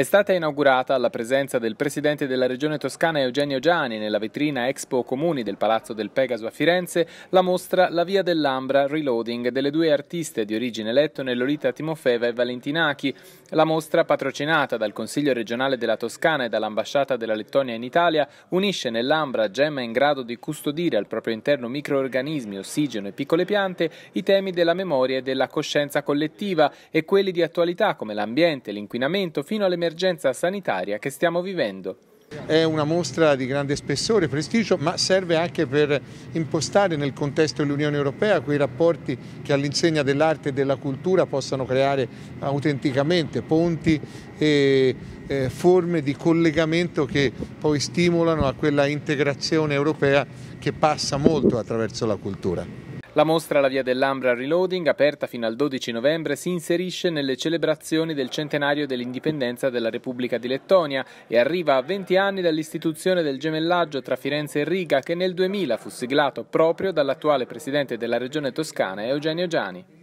È stata inaugurata alla presenza del presidente della regione toscana Eugenio Giani nella vetrina Expo Comuni del Palazzo del Pegaso a Firenze la mostra La Via dell'Ambra Reloading delle due artiste di origine lettone Lolita Timofeva e Valentinachi. La mostra, patrocinata dal Consiglio regionale della Toscana e dall'ambasciata della Lettonia in Italia, unisce nell'Ambra gemma in grado di custodire al proprio interno microorganismi, ossigeno e piccole piante i temi della memoria e della coscienza collettiva e quelli di attualità come l'ambiente, l'inquinamento fino all'emergenza l'emergenza sanitaria che stiamo vivendo. È una mostra di grande spessore e prestigio, ma serve anche per impostare nel contesto dell'Unione Europea quei rapporti che all'insegna dell'arte e della cultura possano creare autenticamente ponti e eh, forme di collegamento che poi stimolano a quella integrazione europea che passa molto attraverso la cultura. La mostra La Via dell'Ambra Reloading, aperta fino al 12 novembre, si inserisce nelle celebrazioni del centenario dell'indipendenza della Repubblica di Lettonia e arriva a 20 anni dall'istituzione del gemellaggio tra Firenze e Riga che nel 2000 fu siglato proprio dall'attuale presidente della regione toscana Eugenio Giani.